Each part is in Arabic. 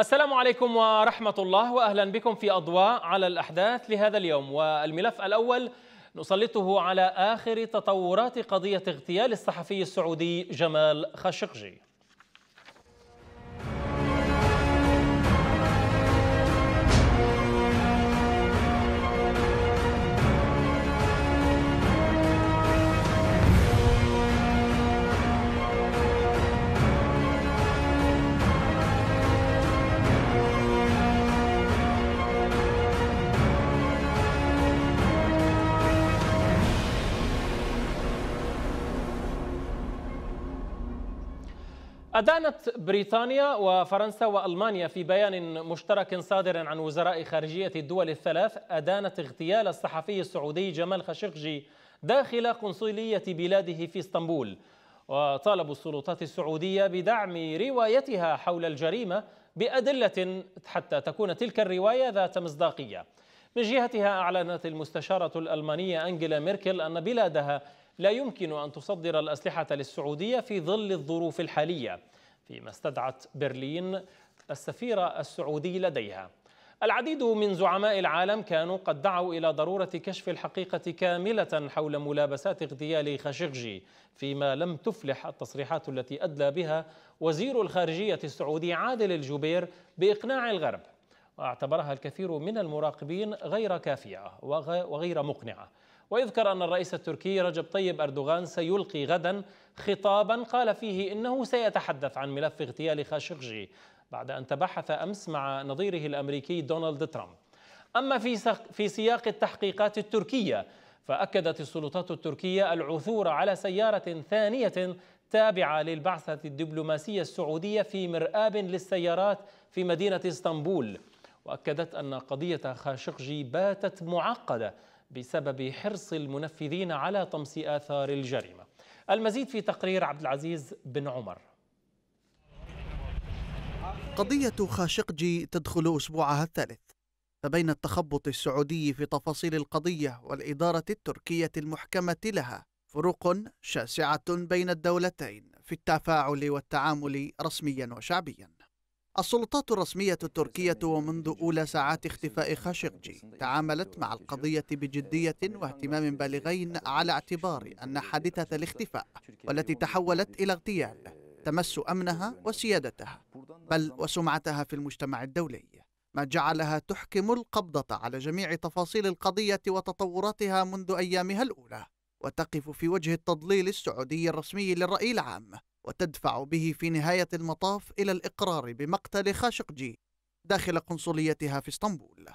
السلام عليكم ورحمة الله وأهلا بكم في أضواء على الأحداث لهذا اليوم والملف الأول نسلطه على آخر تطورات قضية اغتيال الصحفي السعودي جمال خاشقجي أدانت بريطانيا وفرنسا وألمانيا في بيان مشترك صادر عن وزراء خارجية الدول الثلاث أدانت اغتيال الصحفي السعودي جمال خشقجي داخل قنصلية بلاده في اسطنبول وطالبوا السلطات السعودية بدعم روايتها حول الجريمة بأدلة حتى تكون تلك الرواية ذات مصداقية من جهتها أعلنت المستشارة الألمانية أنجيلا ميركل أن بلادها لا يمكن أن تصدر الأسلحة للسعودية في ظل الظروف الحالية فيما استدعت برلين السفير السعودي لديها العديد من زعماء العالم كانوا قد دعوا إلى ضرورة كشف الحقيقة كاملة حول ملابسات اغتيال خاشقجي فيما لم تفلح التصريحات التي أدلى بها وزير الخارجية السعودي عادل الجبير بإقناع الغرب واعتبرها الكثير من المراقبين غير كافية وغير مقنعة ويذكر أن الرئيس التركي رجب طيب أردوغان سيلقي غدا خطابا قال فيه إنه سيتحدث عن ملف اغتيال خاشقجي بعد أن تبحث أمس مع نظيره الأمريكي دونالد ترامب أما في, في سياق التحقيقات التركية فأكدت السلطات التركية العثور على سيارة ثانية تابعة للبعثة الدبلوماسية السعودية في مرآب للسيارات في مدينة اسطنبول وأكدت أن قضية خاشقجي باتت معقدة بسبب حرص المنفذين على طمس آثار الجريمة المزيد في تقرير عبد العزيز بن عمر قضية خاشقجي تدخل أسبوعها الثالث فبين التخبط السعودي في تفاصيل القضية والإدارة التركية المحكمة لها فروق شاسعة بين الدولتين في التفاعل والتعامل رسميا وشعبيا السلطات الرسمية التركية ومنذ أولى ساعات اختفاء خاشقجي تعاملت مع القضية بجدية واهتمام بالغين على اعتبار أن حادثة الاختفاء والتي تحولت إلى اغتيال تمس أمنها وسيادتها بل وسمعتها في المجتمع الدولي ما جعلها تحكم القبضة على جميع تفاصيل القضية وتطوراتها منذ أيامها الأولى وتقف في وجه التضليل السعودي الرسمي للرأي العام وتدفع به في نهاية المطاف إلى الإقرار بمقتل خاشقجي داخل قنصليتها في اسطنبول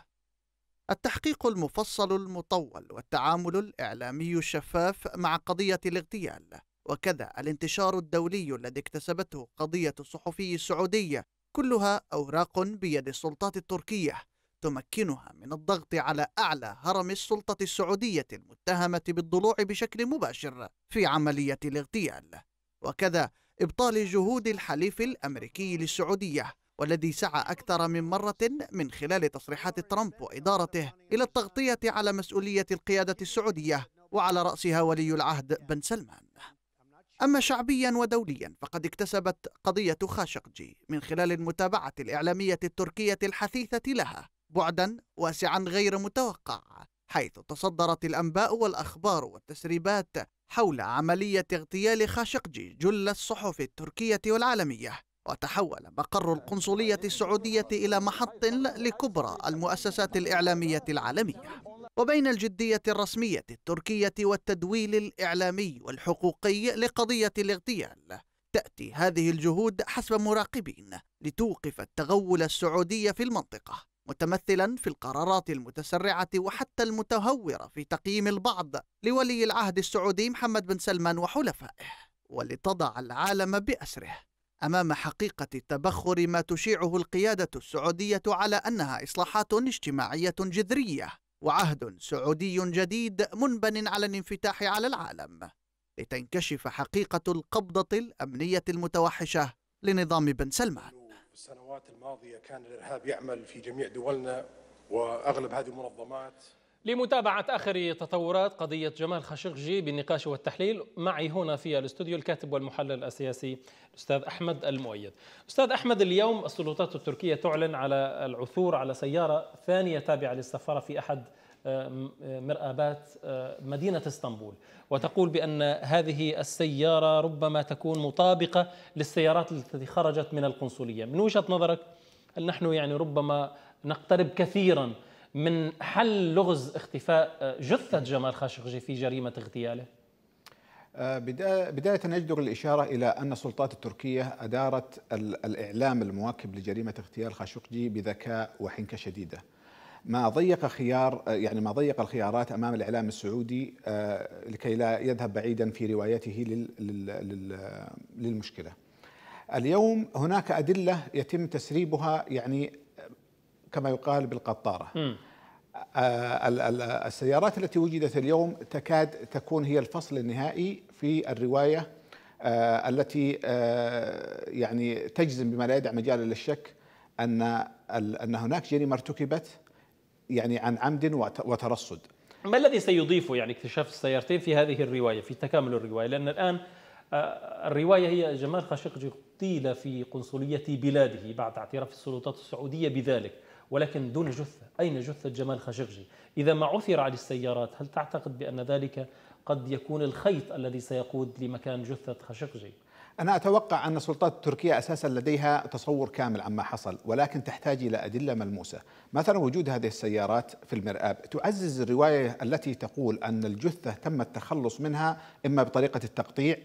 التحقيق المفصل المطول والتعامل الإعلامي الشفاف مع قضية الاغتيال وكذا الانتشار الدولي الذي اكتسبته قضية الصحفي السعودي كلها أوراق بيد السلطات التركية تمكنها من الضغط على أعلى هرم السلطة السعودية المتهمة بالضلوع بشكل مباشر في عملية الاغتيال وكذا إبطال جهود الحليف الأمريكي للسعودية والذي سعى أكثر من مرة من خلال تصريحات ترامب وإدارته إلى التغطية على مسؤولية القيادة السعودية وعلى رأسها ولي العهد بن سلمان أما شعبيا ودوليا فقد اكتسبت قضية خاشقجي من خلال المتابعة الإعلامية التركية الحثيثة لها بعدا واسعا غير متوقع حيث تصدرت الأنباء والأخبار والتسريبات حول عملية اغتيال خاشقجي جل الصحف التركية والعالمية وتحول مقر القنصلية السعودية إلى محط لكبرى المؤسسات الإعلامية العالمية وبين الجدية الرسمية التركية والتدويل الإعلامي والحقوقي لقضية الاغتيال تأتي هذه الجهود حسب مراقبين لتوقف التغول السعودي في المنطقة متمثلا في القرارات المتسرعة وحتى المتهورة في تقييم البعض لولي العهد السعودي محمد بن سلمان وحلفائه ولتضع العالم بأسره أمام حقيقة التبخر ما تشيعه القيادة السعودية على أنها إصلاحات اجتماعية جذرية وعهد سعودي جديد منبن على الانفتاح على العالم لتنكشف حقيقة القبضة الأمنية المتوحشة لنظام بن سلمان السنوات الماضية كان الإرهاب يعمل في جميع دولنا وأغلب هذه المنظمات لمتابعة آخر تطورات قضية جمال خاشقجي بالنقاش والتحليل معي هنا في الاستوديو الكاتب والمحلل السياسي الأستاذ أحمد المؤيد أستاذ أحمد اليوم السلطات التركية تعلن على العثور على سيارة ثانية تابعة للسفارة في أحد آه، آه، مرآبات آه، مدينة اسطنبول وتقول بأن هذه السيارة ربما تكون مطابقة للسيارات التي خرجت من القنصلية من وجهة نظرك هل نحن يعني ربما نقترب كثيرا من حل لغز اختفاء جثة جمال خاشقجي في جريمة اغتياله؟ بداية يجدر الإشارة إلى أن السلطات التركية أدارت الإعلام المواكب لجريمة اغتيال خاشقجي بذكاء وحنكة شديدة ما ضيق خيار يعني ما ضيق الخيارات امام الاعلام السعودي آه، لكي لا يذهب بعيدا في روايته للمشكله. اليوم هناك ادله يتم تسريبها يعني كما يقال بالقطاره. آه، السيارات التي وجدت اليوم تكاد تكون هي الفصل النهائي في الروايه آه، التي يعني تجزم بما لا يدع مجال للشك ان ان هناك جريمه ارتكبت يعني عن عمد وترصد ما الذي سيضيفه يعني اكتشاف السيارتين في هذه الرواية في تكامل الرواية لأن الآن آه، الرواية هي جمال خاشقجي قتيل في قنصلية بلاده بعد اعتراف السلطات السعودية بذلك ولكن دون جثة أين جثة جمال خاشقجي إذا ما عثر على السيارات هل تعتقد بأن ذلك قد يكون الخيط الذي سيقود لمكان جثة خاشقجي أنا أتوقع أن السلطات التركية أساسا لديها تصور كامل عما حصل ولكن تحتاج إلى أدلة ملموسة مثلا وجود هذه السيارات في المرآب تعزز الرواية التي تقول أن الجثة تم التخلص منها إما بطريقة التقطيع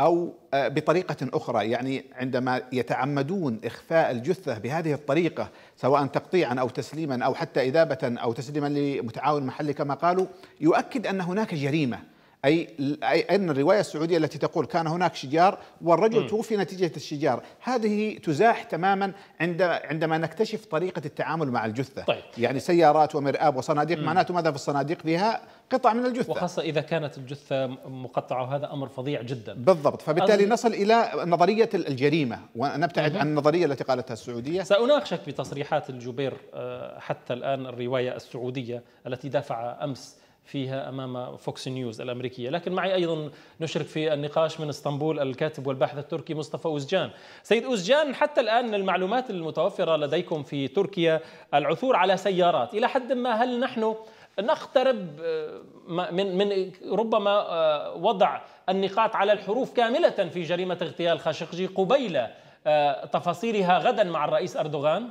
أو آه، بطريقة أخرى يعني عندما يتعمدون إخفاء الجثة بهذه الطريقة سواء تقطيعا أو تسليما أو حتى إذابة أو تسليما لمتعاون محلي كما قالوا يؤكد أن هناك جريمة أي أن الرواية السعودية التي تقول كان هناك شجار والرجل م. توفي نتيجة الشجار هذه تزاح تماما عندما نكتشف طريقة التعامل مع الجثة طيب. يعني سيارات ومرآب وصناديق معناته ماذا في الصناديق فيها قطع من الجثة وخاصة إذا كانت الجثة مقطعة وهذا أمر فظيع جدا بالضبط فبالتالي أظن... نصل إلى نظرية الجريمة ونبتعد م. عن النظرية التي قالتها السعودية سأناقشك بتصريحات الجبير آه، حتى الآن الرواية السعودية التي دافع أمس فيها امام فوكس نيوز الامريكيه، لكن معي ايضا نشرك في النقاش من اسطنبول الكاتب والباحث التركي مصطفى اوزجان. سيد اوزجان حتى الان المعلومات المتوفره لديكم في تركيا العثور على سيارات، الى حد ما هل نحن نقترب آه، من من ربما آه، وضع النقاط على الحروف كامله في جريمه اغتيال خاشقجي قبيل آه، تفاصيلها غدا مع الرئيس اردوغان؟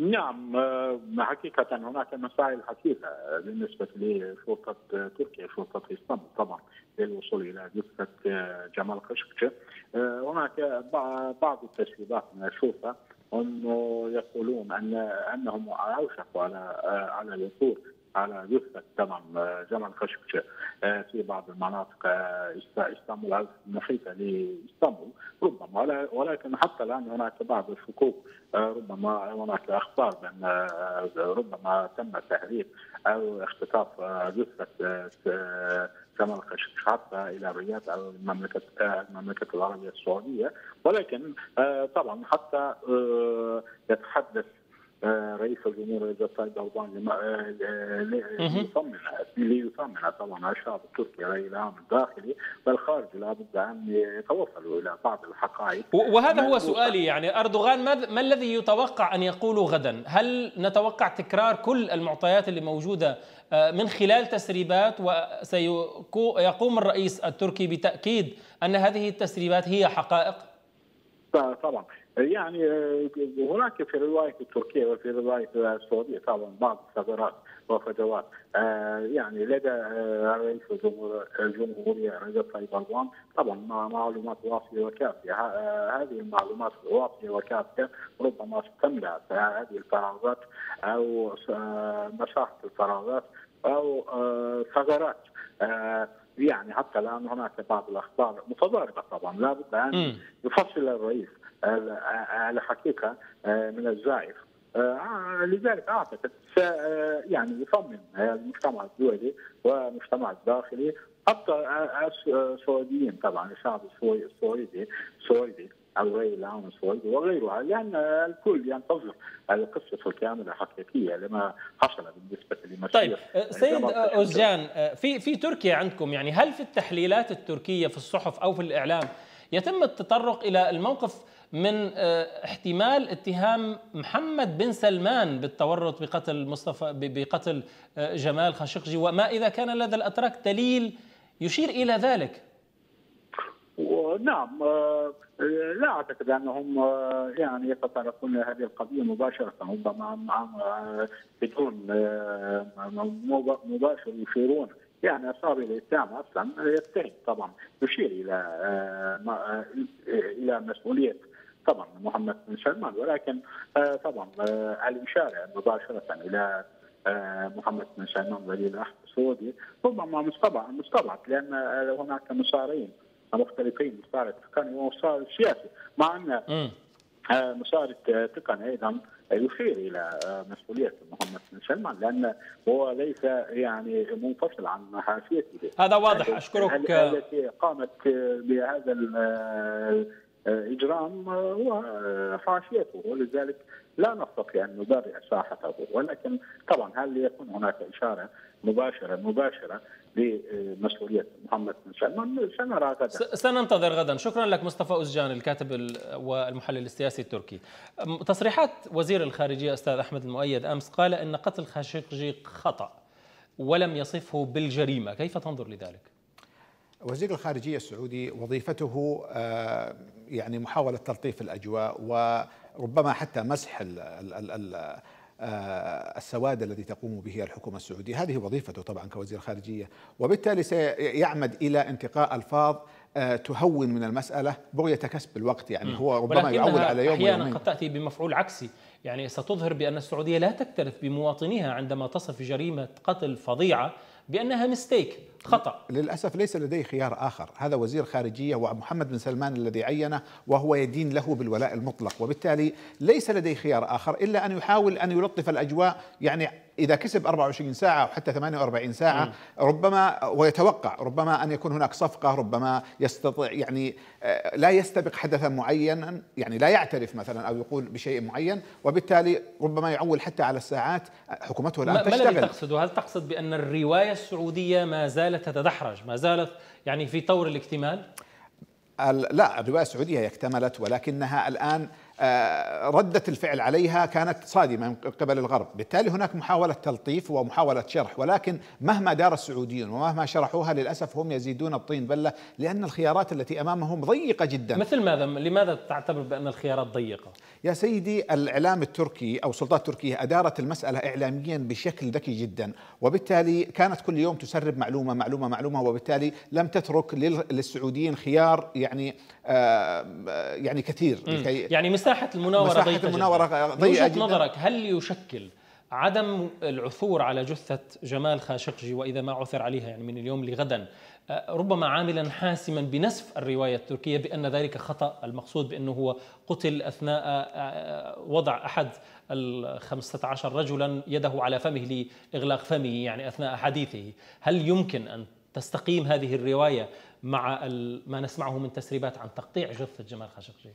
نعم آه، حقيقة هناك مسائل عديدة آه، بالنسبة لشرطة آه، تركيا شرطة اسطنبول طبعا للوصول إلى جثة جمال خشقجي هناك بعض التسريبات من الشرطة أنه يقولون أن أنهم أوشكوا على على الوصول على يثبت تمام جمال آه، خشوشه آه، في بعض المناطق آه، اسطنبول المحيطه لاسطنبول ربما ولكن حتى الان هناك بعض الشكوك ربما هناك اخبار بان ربما تم تهريب او اختطاف جثه جمال خشوش حتى الى رياض او المملكه المملكه العربيه السعوديه ولكن طبعا حتى يتحدث رئيس الجمهوريه رجب طيب اردوغان آه، آه، ليصمم ليصمم طبعا الشعب التركي على الالهام الداخلي بل خارجي لابد ان يتوصلوا الى بعض الحقائق وهذا هو سؤالي يعني اردوغان ما الذي يتوقع ان يقوله غدا؟ هل نتوقع تكرار كل المعطيات اللي موجوده آه، من خلال تسريبات وسيقوم الرئيس التركي بتاكيد ان هذه التسريبات هي حقائق؟ طبعا يعني آه، هناك في روايه تركيا وفي روايه السعوديه طبعا بعض الثغرات وفجوات آه، يعني لدى رئيس آه، الجمهوريه رجب طيب اردوان طبعا معلومات وافيه وكافيه هذه المعلومات وافيه وكافيه ربما تملا هذه الفراغات او مساحه الفراغات او ثغرات يعني حتى الان هناك بعض الاخبار متضاربه طبعا لابد ان يفصل الرئيس على حقيقه آه، من الزائف آه، لذلك اعتقد آه، يعني يصمم المجتمع الدولي والمجتمع الداخلي حتى السعوديين طبعا الشعب السويدي السويدي او غير العون السويدي وغيرها لان الكل ينتظر القصه الكامله الحقيقيه لما حصل بالنسبه لمشروع طيب سيد اوزجان في في تركيا عندكم يعني هل في التحليلات التركيه في الصحف او في الاعلام يتم التطرق الى الموقف من آه، احتمال اتهام محمد بن سلمان بالتورط بقتل مصطفى بقتل آه، جمال خاشقجي وما اذا كان لدى الاتراك دليل يشير الى ذلك نعم آه، لا اعتقد انهم يعني يتطرقون هذه القضيه مباشره ربما بدون مباشر يشيرون يعني صار الاتهام اصلا يتهم طبعا يشير الى آه، آه، الى مسؤوليه طبعا محمد بن سلمان ولكن آه، طبعا الاشاره مباشره الى محمد بن سلمان ولي العهد السعودي ربما مستبعد مستبعد لان هناك مسارين مختلفين مسار التقني ومسار السياسي مع ان مسار التقني ايضا يشير الى مسؤوليه محمد بن سلمان لان هو ليس يعني منفصل عن حاشيته هذا واضح اشكرك التي قامت بهذا الاجرام هو حاشيته ولذلك لا نستطيع ان نبرئ ساحته ولكن طبعا هل يكون هناك اشاره مباشره مباشره بمسؤوليه محمد بن سلمان سنرى غدا سننتظر غدا شكرا لك مصطفى أزجان الكاتب والمحلل السياسي التركي تصريحات وزير الخارجيه استاذ احمد المؤيد امس قال ان قتل خاشقجي خطا ولم يصفه بالجريمه كيف تنظر لذلك وزير الخارجيه السعودي وظيفته آه، يعني محاوله تلطيف الاجواء وربما حتى مسح ال ال ال آه، السواد الذي تقوم به الحكومة السعودية هذه وظيفته طبعا كوزير خارجية وبالتالي سيعمد إلى انتقاء ألفاظ آه، تهون من المسألة بغية كسب الوقت يعني هو ربما يعول على يوم أحيانا قد تأتي بمفعول عكسي يعني ستظهر بأن السعودية لا تكترث بمواطنيها عندما تصف جريمة قتل فظيعة بأنها مستيك خطأ للأسف ليس لديه خيار آخر هذا وزير خارجية ومحمد بن سلمان الذي عينه وهو يدين له بالولاء المطلق وبالتالي ليس لديه خيار آخر إلا أن يحاول أن يلطف الأجواء يعني إذا كسب 24 ساعة أو حتى 48 ساعة م. ربما ويتوقع ربما أن يكون هناك صفقة ربما يستطيع يعني آه، لا يستبق حدثا معينا يعني لا يعترف مثلا أو يقول بشيء معين وبالتالي ربما يعول حتى على الساعات حكومته الآن ما تشتغل ما الذي تقصد هل تقصد بأن الرواية السعودية ما زالت زالت تتدحرج ما زالت يعني في طور الاكتمال لا الرواية السعودية هي اكتملت ولكنها الآن آه، ردة الفعل عليها كانت صادمة من قبل الغرب بالتالي هناك محاولة تلطيف ومحاولة شرح ولكن مهما دار السعوديون ومهما شرحوها للأسف هم يزيدون الطين بلة لأن الخيارات التي أمامهم ضيقة جدا مثل ماذا لماذا تعتبر بأن الخيارات ضيقة؟ يا سيدي الإعلام التركي أو السلطات التركية أدارت المسألة إعلاميا بشكل ذكي جدا وبالتالي كانت كل يوم تسرب معلومة معلومة معلومة وبالتالي لم تترك للسعوديين خيار يعني آه، يعني كثير لكي يعني مساحه المناوره مساحه ضيقه المناوره ضيقه جدا نظرك هل يشكل عدم العثور على جثة جمال خاشقجي وإذا ما عثر عليها يعني من اليوم لغدا آه، ربما عاملا حاسما بنسف الرواية التركية بأن ذلك خطأ المقصود بأنه هو قتل أثناء آه، وضع أحد الخمسة عشر رجلا يده على فمه لإغلاق فمه يعني أثناء حديثه هل يمكن أن تستقيم هذه الروايه مع ما نسمعه من تسريبات عن تقطيع جثه جمال خاشقجي؟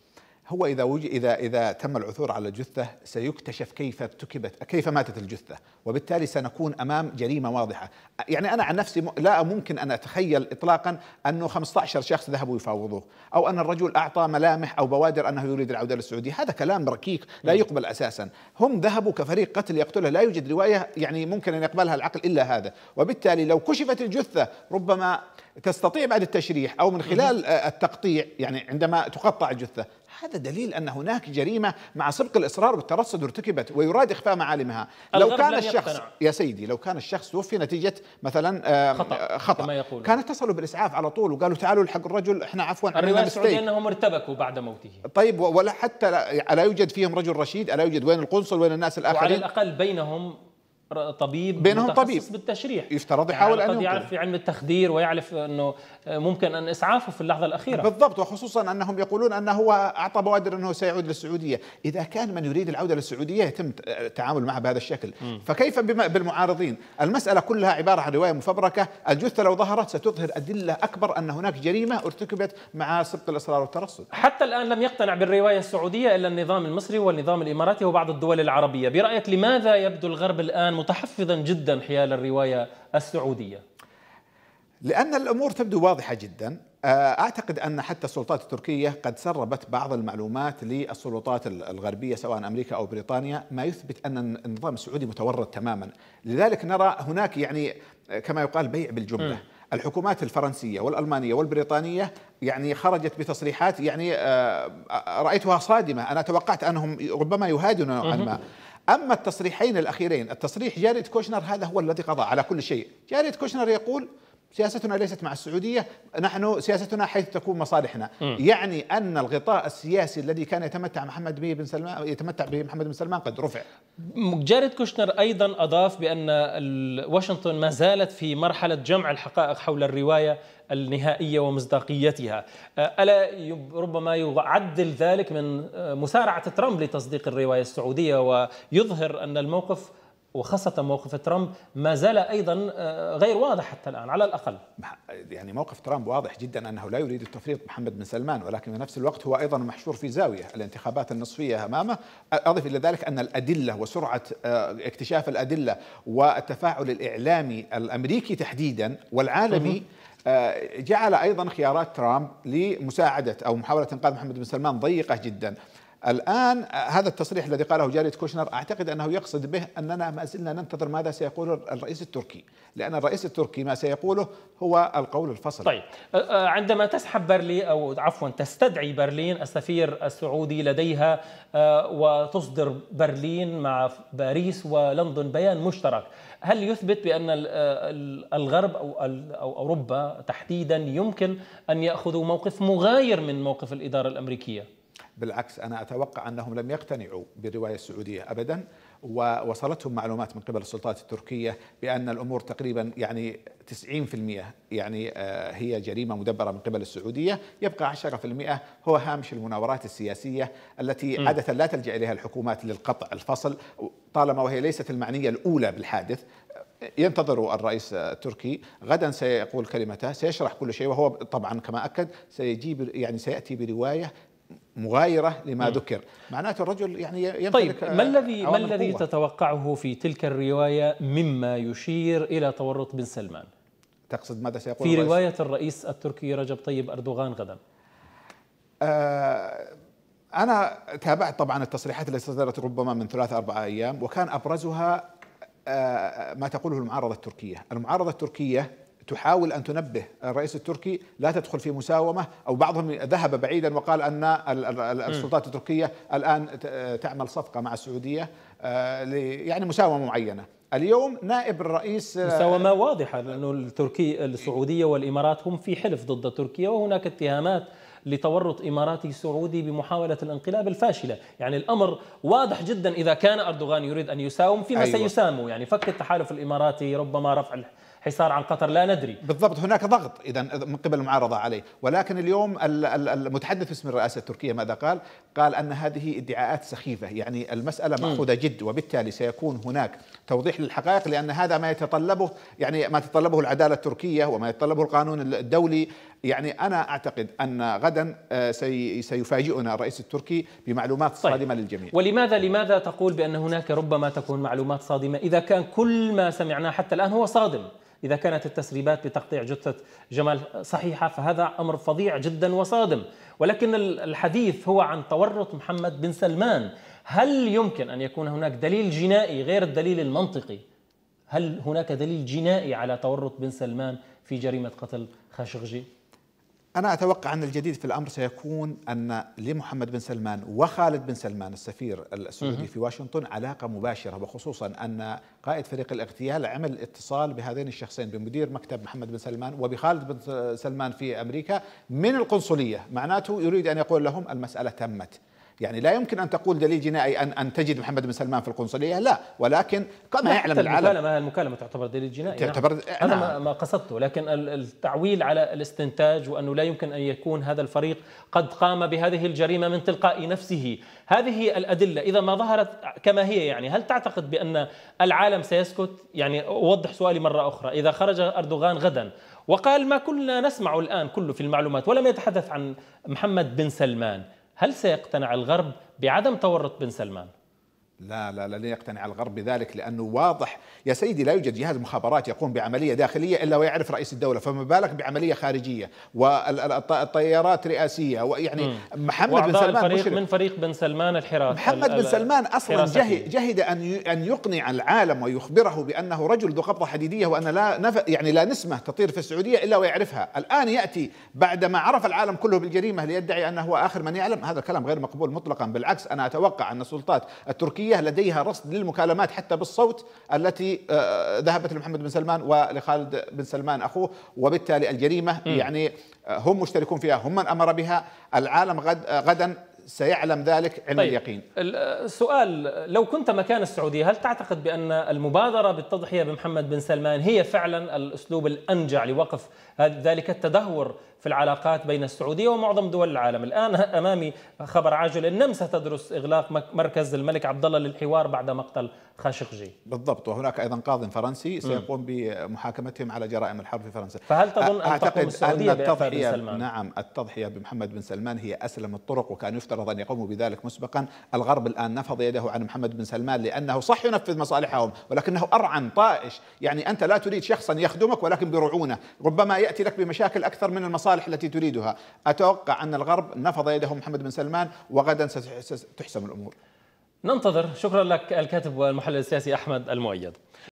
هو إذا وجد إذا إذا تم العثور على الجثة سيكتشف كيف ارتكبت كيف ماتت الجثة وبالتالي سنكون أمام جريمة واضحة يعني أنا عن نفسي لا ممكن أن أتخيل إطلاقا أنه 15 شخص ذهبوا يفاوضوه أو أن الرجل أعطى ملامح أو بوادر أنه يريد العودة للسعودية هذا كلام ركيك لا يقبل أساسا هم ذهبوا كفريق قتل يقتله لا يوجد رواية يعني ممكن أن يقبلها العقل إلا هذا وبالتالي لو كشفت الجثة ربما تستطيع بعد التشريح او من خلال آه، التقطيع يعني عندما تقطع الجثه هذا دليل ان هناك جريمه مع سبق الاصرار والترصد ارتكبت ويراد اخفاء معالمها لو كان الشخص يا سيدي لو كان الشخص توفي نتيجه مثلا خطا, آه، خطأ كما يقول كان اتصلوا بالاسعاف على طول وقالوا تعالوا الحق الرجل احنا عفوا الروايه السعوديه انهم ارتبكوا بعد موته طيب ولا حتى الا يوجد فيهم رجل رشيد الا يوجد وين القنصل وين الناس الاخرين وعلى الاقل بينهم طبيب بينهم طبيب بالتشريح يفترض يعني يحاول يعني ان يعرف في علم التخدير ويعرف انه ممكن ان اسعافه في اللحظه الاخيره بالضبط وخصوصا انهم يقولون انه هو اعطى بوادر انه سيعود للسعوديه، اذا كان من يريد العوده للسعوديه يتم التعامل معه بهذا الشكل، م. فكيف بالمعارضين؟ المساله كلها عباره عن روايه مفبركه، الجثه لو ظهرت ستظهر ادله اكبر ان هناك جريمه ارتكبت مع سبق الاصرار والترصد. حتى الان لم يقتنع بالروايه السعوديه الا النظام المصري والنظام الاماراتي وبعض الدول العربيه، برايك لماذا يبدو الغرب الان متحفظا جدا حيال الروايه السعوديه؟ لأن الأمور تبدو واضحة جدا آه، أعتقد أن حتى السلطات التركية قد سربت بعض المعلومات للسلطات الغربية سواء أمريكا أو بريطانيا ما يثبت أن النظام السعودي متورط تماما لذلك نرى هناك يعني آه، كما يقال بيع بالجملة م. الحكومات الفرنسيه والالمانيه والبريطانيه يعني خرجت بتصريحات يعني آه، رايتها صادمه انا توقعت انهم ربما يهادون نوعا ما اما التصريحين الاخيرين التصريح جاريد كوشنر هذا هو الذي قضى على كل شيء جاريد كوشنر يقول سياستنا ليست مع السعوديه، نحن سياستنا حيث تكون مصالحنا، م. يعني ان الغطاء السياسي الذي كان يتمتع محمد بن سلمان يتمتع به محمد بن سلمان قد رفع. جاريد كوشنر ايضا اضاف بان واشنطن ما زالت في مرحله جمع الحقائق حول الروايه النهائيه ومصداقيتها، الا ربما يعدل ذلك من مسارعه ترامب لتصديق الروايه السعوديه ويظهر ان الموقف وخاصة موقف ترامب ما زال أيضا آه، غير واضح حتى الآن على الأقل يعني موقف ترامب واضح جدا أنه لا يريد التفريط محمد بن سلمان ولكن في نفس الوقت هو أيضا محشور في زاوية الانتخابات النصفية أمامه أضف إلى ذلك أن الأدلة وسرعة آه، اكتشاف الأدلة والتفاعل الإعلامي الأمريكي تحديدا والعالمي آه، جعل أيضا خيارات ترامب لمساعدة أو محاولة إنقاذ محمد بن سلمان ضيقة جدا الآن هذا التصريح الذي قاله جاريد كوشنر أعتقد أنه يقصد به أننا ما زلنا ننتظر ماذا سيقول الرئيس التركي لأن الرئيس التركي ما سيقوله هو القول الفصل طيب عندما تسحب برلين أو عفوا تستدعي برلين السفير السعودي لديها وتصدر برلين مع باريس ولندن بيان مشترك هل يثبت بأن الغرب أو أوروبا تحديدا يمكن أن يأخذوا موقف مغاير من موقف الإدارة الأمريكية؟ بالعكس أنا أتوقع أنهم لم يقتنعوا بالرواية السعودية أبدا ووصلتهم معلومات من قبل السلطات التركية بأن الأمور تقريبا يعني 90% يعني آه، هي جريمة مدبرة من قبل السعودية يبقى 10% هو هامش المناورات السياسية التي عادة لا تلجأ إليها الحكومات للقطع الفصل طالما وهي ليست المعنية الأولى بالحادث ينتظر الرئيس التركي غدا سيقول كلمته سيشرح كل شيء وهو طبعا كما اكد سيجيب يعني سياتي بروايه مغايره لما م. ذكر معناته الرجل يعني يمتلك طيب ما آه، الذي ما الذي تتوقعه في تلك الروايه مما يشير الى تورط بن سلمان تقصد ماذا سيقول في روايه الرئيس التركي رجب طيب اردوغان غدا آه انا تابعت طبعا التصريحات التي صدرت ربما من ثلاثة اربع ايام وكان ابرزها آه ما تقوله المعارضه التركيه المعارضه التركيه تحاول ان تنبه الرئيس التركي لا تدخل في مساومه او بعضهم ذهب بعيدا وقال ان السلطات التركيه الان تعمل صفقه مع السعوديه آه، يعني مساومه معينه اليوم نائب الرئيس آه، مساومه واضحه لانه التركي السعوديه والامارات هم في حلف ضد تركيا وهناك اتهامات لتورط اماراتي سعودي بمحاوله الانقلاب الفاشله، يعني الامر واضح جدا اذا كان اردوغان يريد ان يساوم فيما أيوة. سيساوموا، يعني فك التحالف الاماراتي ربما رفع حصار عن قطر لا ندري بالضبط هناك ضغط اذا من قبل المعارضه عليه ولكن اليوم المتحدث باسم الرئاسه التركيه ماذا قال؟ قال ان هذه ادعاءات سخيفه يعني المساله ماخوذه جد وبالتالي سيكون هناك توضيح للحقائق لان هذا ما يتطلبه يعني ما تتطلبه العداله التركيه وما يتطلبه القانون الدولي يعني انا اعتقد ان غدا آه، سيفاجئنا الرئيس التركي بمعلومات طيب. صادمه طيب. للجميع ولماذا لماذا تقول بان هناك ربما تكون معلومات صادمه اذا كان كل ما سمعناه حتى الان هو صادم إذا كانت التسريبات بتقطيع جثة جمال صحيحة فهذا أمر فظيع جدا وصادم ولكن الحديث هو عن تورط محمد بن سلمان هل يمكن أن يكون هناك دليل جنائي غير الدليل المنطقي هل هناك دليل جنائي على تورط بن سلمان في جريمة قتل خاشقجي؟ أنا أتوقع أن الجديد في الأمر سيكون أن لمحمد بن سلمان وخالد بن سلمان السفير السعودي في واشنطن علاقة مباشرة وخصوصا أن قائد فريق الاغتيال عمل اتصال بهذين الشخصين بمدير مكتب محمد بن سلمان وبخالد بن سلمان في أمريكا من القنصلية معناته يريد أن يقول لهم المسألة تمت يعني لا يمكن ان تقول دليل جنائي ان ان تجد محمد بن سلمان في القنصليه لا ولكن كما يعلم العالم المكالمه المكالمه تعتبر دليل جنائي نعم. تعتبر نعم. انا نعم. ما قصدته لكن التعويل على الاستنتاج وانه لا يمكن ان يكون هذا الفريق قد قام بهذه الجريمه من تلقاء نفسه هذه الادله اذا ما ظهرت كما هي يعني هل تعتقد بان العالم سيسكت يعني اوضح سؤالي مره اخرى اذا خرج اردوغان غدا وقال ما كنا نسمع الان كله في المعلومات ولم يتحدث عن محمد بن سلمان هل سيقتنع الغرب بعدم تورط بن سلمان؟ لا لا لن يقتنع الغرب بذلك لانه واضح يا سيدي لا يوجد جهاز مخابرات يقوم بعمليه داخليه الا ويعرف رئيس الدوله فما بالك بعمليه خارجيه والطيارات رئاسيه ويعني محمد بن سلمان الفريق من فريق بن سلمان الحراس محمد بن سلمان اصلا جهد, ان ان يقنع العالم ويخبره بانه رجل ذو قبضه حديديه وان لا نف يعني لا نسمه تطير في السعوديه الا ويعرفها الان ياتي بعدما عرف العالم كله بالجريمه ليدعي انه هو اخر من يعلم هذا الكلام غير مقبول مطلقا بالعكس انا اتوقع ان السلطات التركيه السعودية لديها رصد للمكالمات حتى بالصوت التي آه، ذهبت لمحمد بن سلمان ولخالد بن سلمان أخوه وبالتالي الجريمة م. يعني آه، هم مشتركون فيها هم من أمر بها العالم غد غدا سيعلم ذلك علم طيب اليقين السؤال لو كنت مكان السعودية هل تعتقد بأن المبادرة بالتضحية بمحمد بن سلمان هي فعلا الأسلوب الأنجع لوقف ذلك التدهور في العلاقات بين السعودية ومعظم دول العالم الآن أمامي خبر عاجل النمسا تدرس إغلاق مركز الملك عبد الله للحوار بعد مقتل خاشقجي بالضبط وهناك أيضا قاضي فرنسي سيقوم بمحاكمتهم على جرائم الحرب في فرنسا فهل تظن أن تقوم السعودية أن التضحية سلمان؟ نعم التضحية بمحمد بن سلمان هي أسلم الطرق وكان يفترض أن يقوموا بذلك مسبقا الغرب الآن نفض يده عن محمد بن سلمان لأنه صح ينفذ مصالحهم ولكنه أرعن طائش يعني أنت لا تريد شخصا يخدمك ولكن برعونة ربما يأتي لك بمشاكل أكثر من المصالح التي تريدها أتوقع أن الغرب نفض يده محمد بن سلمان وغدا ستحسم الأمور ننتظر شكرا لك الكاتب والمحلل السياسي أحمد المؤيد